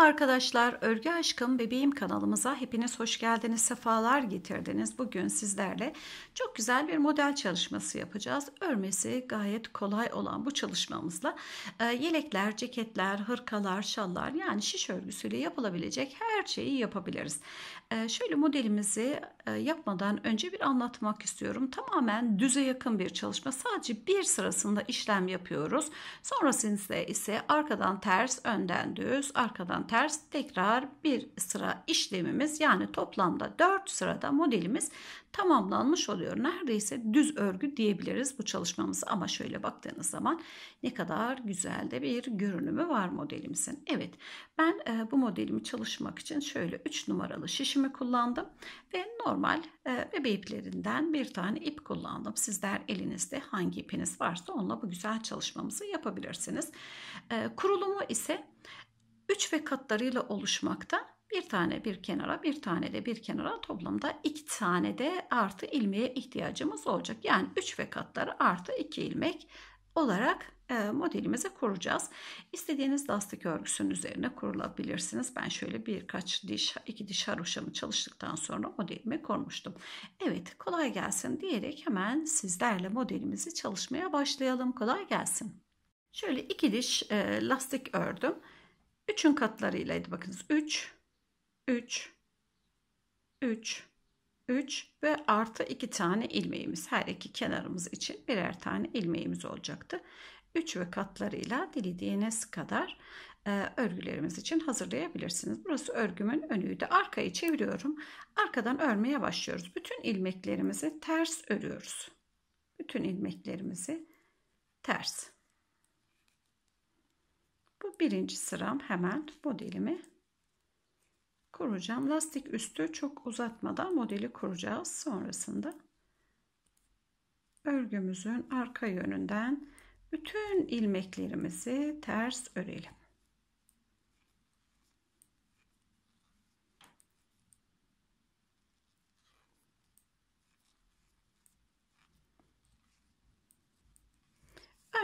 Merhaba arkadaşlar, Örgü Aşkım Bebeğim kanalımıza hepiniz hoş geldiniz, sefalar getirdiniz. Bugün sizlerle çok güzel bir model çalışması yapacağız. Örmesi gayet kolay olan bu çalışmamızla e, yelekler, ceketler, hırkalar, şallar yani şiş örgüsüyle yapılabilecek her şeyi yapabiliriz. E, şöyle modelimizi e, yapmadan önce bir anlatmak istiyorum. Tamamen düze yakın bir çalışma. Sadece bir sırasında işlem yapıyoruz. Sonrasında ise arkadan ters, önden düz, arkadan ters ters tekrar bir sıra işlemimiz yani toplamda 4 sırada modelimiz tamamlanmış oluyor. Neredeyse düz örgü diyebiliriz bu çalışmamız ama şöyle baktığınız zaman ne kadar güzel de bir görünümü var modelimizin. Evet ben e, bu modelimi çalışmak için şöyle 3 numaralı şişimi kullandım ve normal e, bebe iplerinden bir tane ip kullandım. Sizler elinizde hangi ipiniz varsa onunla bu güzel çalışmamızı yapabilirsiniz. E, kurulumu ise 3 ve katlarıyla oluşmakta. Bir tane bir kenara, bir tane de bir kenara toplamda iki tane de artı ilmeğe ihtiyacımız olacak. Yani 3 ve katları artı 2 ilmek olarak e, modelimizi kuracağız. İstediğiniz lastik örgüsünün üzerine kurulabilirsiniz. Ben şöyle birkaç diş, iki diş haroşamı çalıştıktan sonra modelimi kurmuştum. Evet kolay gelsin diyerek hemen sizlerle modelimizi çalışmaya başlayalım. Kolay gelsin. Şöyle iki diş e, lastik ördüm. 3'ün katlarıylaydı bakınız. 3, 3, 3, 3 ve artı 2 tane ilmeğimiz. Her iki kenarımız için birer tane ilmeğimiz olacaktı. 3 ve katlarıyla dilediğiniz kadar e, örgülerimiz için hazırlayabilirsiniz. Burası örgümün önüydü. Arkayı çeviriyorum. Arkadan örmeye başlıyoruz. Bütün ilmeklerimizi ters örüyoruz. Bütün ilmeklerimizi ters. Bu birinci sıram hemen modelimi kuracağım. Lastik üstü çok uzatmadan modeli kuracağız. Sonrasında örgümüzün arka yönünden bütün ilmeklerimizi ters örelim.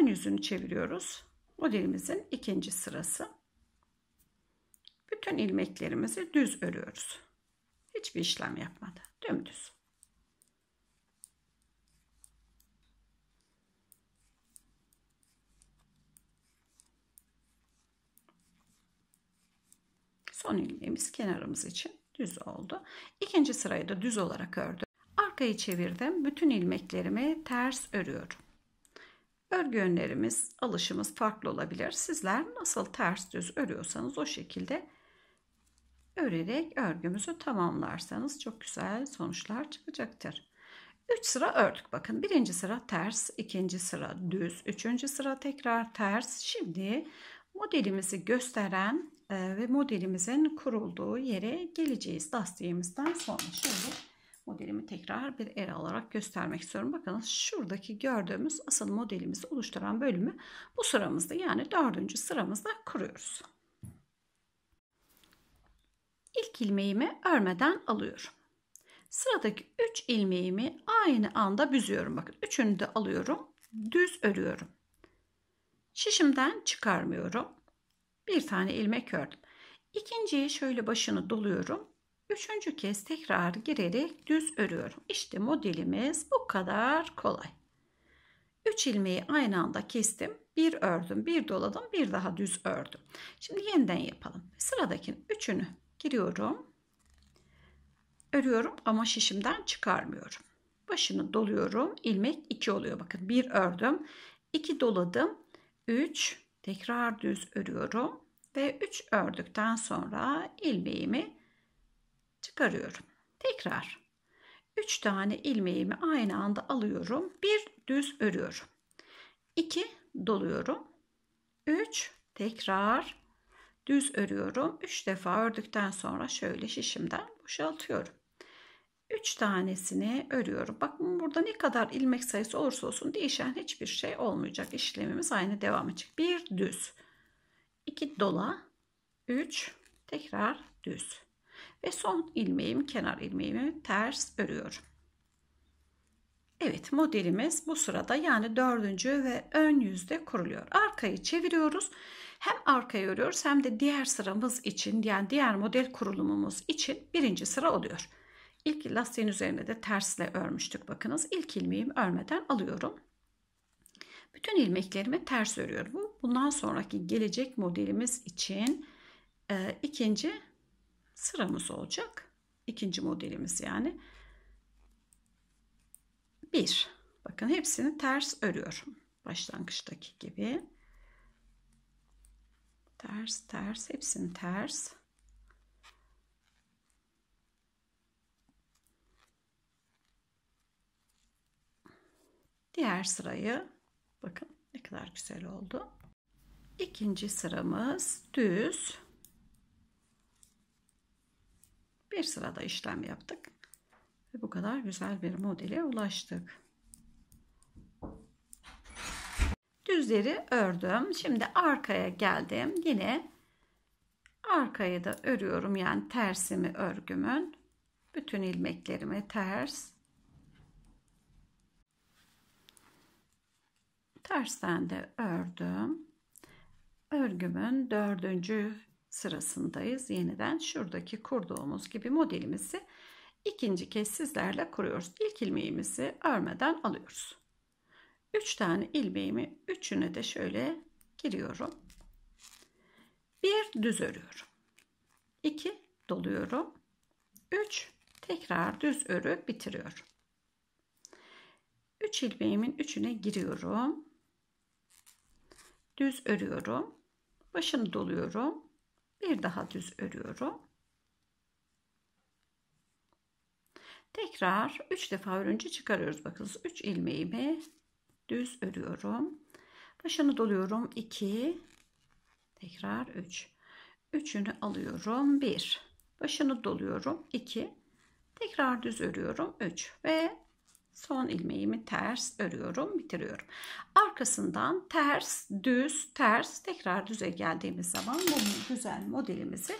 Ön yüzünü çeviriyoruz modelimizin ikinci sırası. Bütün ilmeklerimizi düz örüyoruz. Hiçbir işlem yapmadan dümdüz. Son ilmeğimiz kenarımız için düz oldu. İkinci sırayı da düz olarak ördüm. Arkayı çevirdim. Bütün ilmeklerimi ters örüyorum. Örgü yönlerimiz, alışımız farklı olabilir. Sizler nasıl ters düz örüyorsanız o şekilde örerek örgümüzü tamamlarsanız çok güzel sonuçlar çıkacaktır. 3 sıra ördük bakın. Birinci sıra ters, ikinci sıra düz, üçüncü sıra tekrar ters. Şimdi modelimizi gösteren e, ve modelimizin kurulduğu yere geleceğiz Dastiyemizden sonra şöyle modelimi tekrar bir el alarak göstermek istiyorum. Bakın şuradaki gördüğümüz asıl modelimizi oluşturan bölümü bu sıramızda yani dördüncü sıramızda kuruyoruz. İlk ilmeğimi örmeden alıyorum. Sıradaki 3 ilmeğimi aynı anda büzüyorum. Bakın üçünü de alıyorum. Düz örüyorum. Şişimden çıkarmıyorum. Bir tane ilmek ördüm. İkinciyi şöyle başını doluyorum. Üçüncü kez tekrar girerek düz örüyorum. İşte modelimiz bu kadar kolay. 3 ilmeği aynı anda kestim. Bir ördüm, bir doladım, bir daha düz ördüm. Şimdi yeniden yapalım. Sıradakinin üçünü giriyorum. Örüyorum ama şişimden çıkarmıyorum. Başını doluyorum. İlmek 2 oluyor. Bakın bir ördüm, 2 doladım, 3 tekrar düz örüyorum ve 3 ördükten sonra ilmeğimi çıkarıyorum. Tekrar 3 tane ilmeğimi aynı anda alıyorum. Bir düz örüyorum. 2 doluyorum. 3 tekrar düz örüyorum. 3 defa ördükten sonra şöyle şişimden boşaltıyorum. 3 tanesini örüyorum. Bakın burada ne kadar ilmek sayısı olursa olsun değişen hiçbir şey olmayacak. İşlemimiz aynı devam edecek. 1 düz, 2 dola, 3 tekrar düz. Ve son ilmeğim kenar ilmeğimi ters örüyorum. Evet modelimiz bu sırada yani dördüncü ve ön yüzde kuruluyor. Arkayı çeviriyoruz. Hem arkayı örüyoruz hem de diğer sıramız için yani diğer model kurulumumuz için birinci sıra oluyor. İlk lastiğin üzerine de tersle örmüştük bakınız. İlk ilmeğimi örmeden alıyorum. Bütün ilmeklerimi ters örüyorum. bundan sonraki gelecek modelimiz için e, ikinci sıramız olacak. İkinci modelimiz yani. 1. Bakın hepsini ters örüyorum. Başlangıçtaki gibi. Ters ters hepsini ters. Diğer sırayı bakın ne kadar güzel oldu. İkinci sıramız düz. Bir sırada işlem yaptık. Ve bu kadar güzel bir modele ulaştık. Düzleri ördüm. Şimdi arkaya geldim. Yine arkaya da örüyorum. Yani tersimi örgümün. Bütün ilmeklerimi ters. Tersten de ördüm. Örgümün dördüncü sırasındayız. Yeniden şuradaki kurduğumuz gibi modelimizi ikinci kez sizlerle kuruyoruz. İlk ilmeğimizi örmeden alıyoruz. 3 tane ilmeğimi üçüne de şöyle giriyorum. Bir düz örüyorum. 2 doluyorum. 3 tekrar düz örüp bitiriyorum. 3 üç ilmeğimin üçüne giriyorum. Düz örüyorum. Başını doluyorum bir daha düz örüyorum. Tekrar 3 defa örünce çıkarıyoruz. Bakınız 3 ilmeğimi düz örüyorum. Başını doluyorum 2 tekrar 3. Üç. 3'ünü alıyorum 1. Başını doluyorum 2. Tekrar düz örüyorum 3 ve son ilmeğimi ters örüyorum bitiriyorum arkasından ters düz ters tekrar düze geldiğimiz zaman bu güzel modelimizi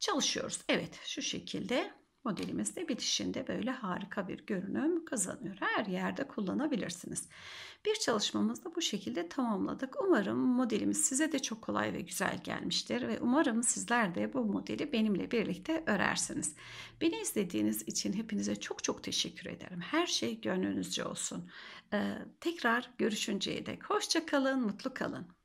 çalışıyoruz Evet şu şekilde Modelimiz de bitişinde böyle harika bir görünüm kazanıyor. Her yerde kullanabilirsiniz. Bir çalışmamızı da bu şekilde tamamladık. Umarım modelimiz size de çok kolay ve güzel gelmiştir ve umarım sizler de bu modeli benimle birlikte örersiniz. Beni izlediğiniz için hepinize çok çok teşekkür ederim. Her şey gönlünüzce olsun. Ee, tekrar görüşünceye dek hoşça kalın, mutlu kalın.